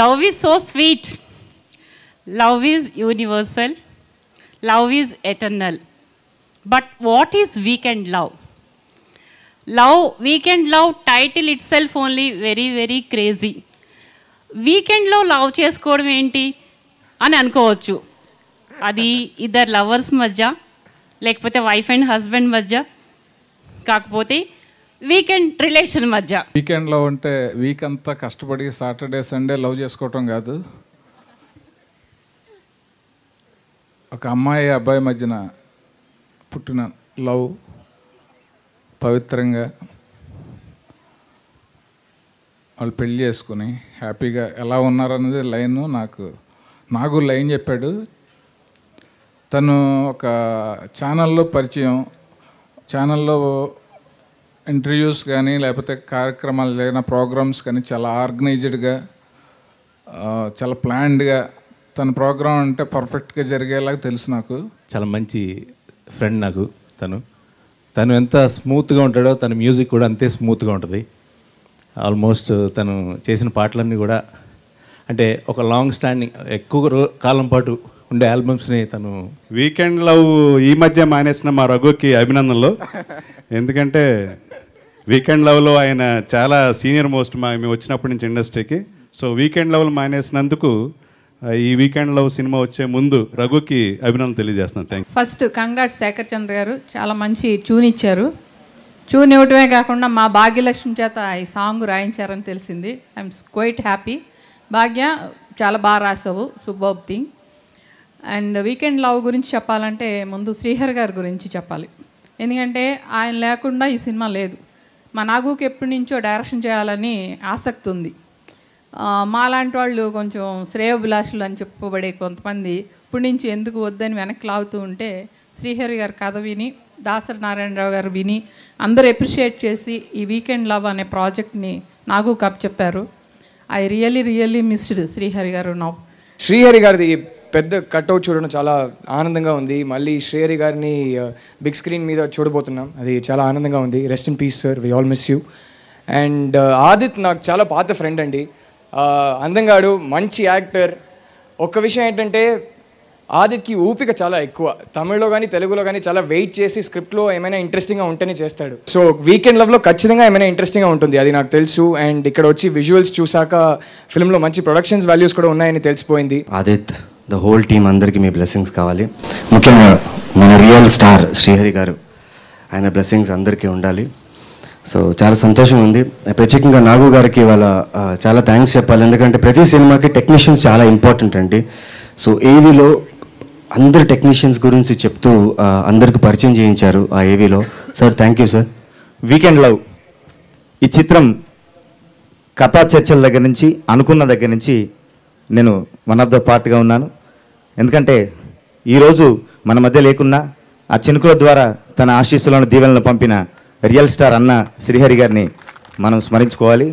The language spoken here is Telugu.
love is so sweet love is universal love is eternal but what is weekend love love weekend love title itself only very very crazy వీకెండ్లో లవ్ చేసుకోవడం ఏంటి అని అనుకోవచ్చు అది ఇద్దరు లవర్స్ మధ్య లేకపోతే వైఫ్ అండ్ హస్బెండ్ మధ్య కాకపోతే వీకెండ్ రిలేషన్ మధ్య వీకెండ్లో ఉంటే వీక్ అంతా కష్టపడి సాటర్డే సండే లవ్ చేసుకోవటం కాదు ఒక అమ్మాయి అబ్బాయి మధ్యన పుట్టిన లవ్ పవిత్రంగా వాళ్ళు పెళ్ళి చేసుకుని హ్యాపీగా ఎలా ఉన్నారనేది లైన్ నాకు నాకు లైన్ చెప్పాడు తను ఒక ఛానల్లో పరిచయం ఛానల్లో ఇంటర్వ్యూస్ కానీ లేకపోతే కార్యక్రమాలు లేదా ప్రోగ్రామ్స్ కానీ చాలా ఆర్గనైజ్డ్గా చాలా ప్లాన్డ్గా తన ప్రోగ్రామ్ అంటే పర్ఫెక్ట్గా జరిగేలాగా తెలుసు నాకు చాలా మంచి ఫ్రెండ్ నాకు తను తను ఎంత స్మూత్గా ఉంటాడో తన మ్యూజిక్ కూడా అంతే స్మూత్గా ఉంటుంది ఆల్మోస్ట్ తను చేసిన పాటలన్నీ కూడా అంటే ఒక లాంగ్ స్టాండింగ్ ఎక్కువ కాలం పాటు ఉండే ఆల్బమ్స్ని తను వీకెండ్ లవ్ ఈ మధ్య మానేసిన మా రఘుకి అభినందనలు ఎందుకంటే వీకెండ్ లెవెల్లో ఆయన చాలా సీనియర్ మోస్ట్ మా మేము వచ్చినప్పటి నుంచి ఇండస్ట్రీకి సో వీకెండ్ లెవెల్ మానేసినందుకు ఈ వీకెండ్ లవ్ సినిమా వచ్చే ముందు రఘుకి అభినందన తెలియజేస్తున్నాను thank first congrats Shekhar Chandra గారు చాలా మంచి ట్యూన్ ఇచ్చారు ట్యూన్ ఇవ్వటమే కాకుండా మా భాగ్యలక్ష్మి చేత ఈ సాంగ్ రాయించారని తెలిసింది ఐఎమ్ క్వైట్ హ్యాపీ భాగ్య చాలా బాగా రాసావు సుబోబ్ థింగ్ అండ్ వీకెండ్ లవ్ గురించి చెప్పాలంటే ముందు శ్రీహర్ గారి గురించి చెప్పాలి ఎందుకంటే ఆయన లేకుండా ఈ సినిమా లేదు మా నాగుకి ఎప్పటి నుంచో డైరెక్షన్ చేయాలని ఆసక్తి ఉంది మాలాంటి వాళ్ళు కొంచెం శ్రేయభిలాషులు అని చెప్పబడే కొంతమంది ఇప్పటి నుంచి ఎందుకు వద్దని వెనక్కి లాగుతూ ఉంటే శ్రీహరి గారి కథ విని దాసరి నారాయణరావు గారు విని అందరు ఎప్రిషియేట్ చేసి ఈ వీకెండ్ లవ్ అనే ప్రాజెక్ట్ని నాకు కప్ చెప్పారు I really really missed Srihari గారు నౌ శ్రీహరి గారిది పెద్ద కట్అవుట్ చూడడం చాలా ఆనందంగా ఉంది మళ్ళీ శ్రేయరి గారిని బిగ్ స్క్రీన్ మీద చూడబోతున్నాం అది చాలా ఆనందంగా ఉంది rest in peace sir we all miss you and Aadit నాకు చాలా పాత ఫ్రెండ్ అండి అందంగాడు మంచి యాక్టర్ ఒక్క విషయం ఏంటంటే ఆదిత్కి ఊపిక చాలా ఎక్కువ తమిళ్లో కానీ తెలుగులో కానీ చాలా వెయిట్ చేసి స్క్రిప్ట్లో ఏమైనా ఇంట్రెస్టింగ్గా ఉంటేనే చేస్తాడు సో వీకెండ్ లవ్లో ఖచ్చితంగా ఏమైనా ఇంట్రెస్టింగ్గా ఉంటుంది అది నాకు తెలుసు అండ్ ఇక్కడ వచ్చి విజువల్స్ చూసాక ఫిల్మ్లో మంచి ప్రొడక్షన్స్ వాల్యూస్ కూడా ఉన్నాయని తెలిసిపోయింది ఆదిత్ ద హోల్ టీం అందరికీ మీ బ్లెస్సింగ్స్ కావాలి ముఖ్యంగా మన రియల్ స్టార్ శ్రీహరి గారు ఆయన బ్లెస్సింగ్స్ అందరికీ ఉండాలి సో చాలా సంతోషం ఉంది ప్రత్యేకంగా నాగు గారికి వాళ్ళ చాలా థ్యాంక్స్ చెప్పాలి ఎందుకంటే ప్రతి సినిమాకి టెక్నీషియన్స్ చాలా ఇంపార్టెంట్ అండి సో ఏవీలో అందరు టెక్నీషియన్స్ గురించి చెప్తూ అందరికి పరిచయం చేయించారు ఆ ఏవీలో sir thank you sir weekend love ఈ చిత్రం కథా చర్చల దగ్గర నుంచి అనుకున్న దగ్గర నుంచి నేను వన్ ఆఫ్ ద పార్ట్గా ఉన్నాను ఎందుకంటే ఈరోజు మన మధ్య లేకున్నా ఆ చినుకుల ద్వారా తన ఆశీస్సులను దీవెనలను పంపిన రియల్ స్టార్ అన్న శ్రీహరి గారిని మనం స్మరించుకోవాలి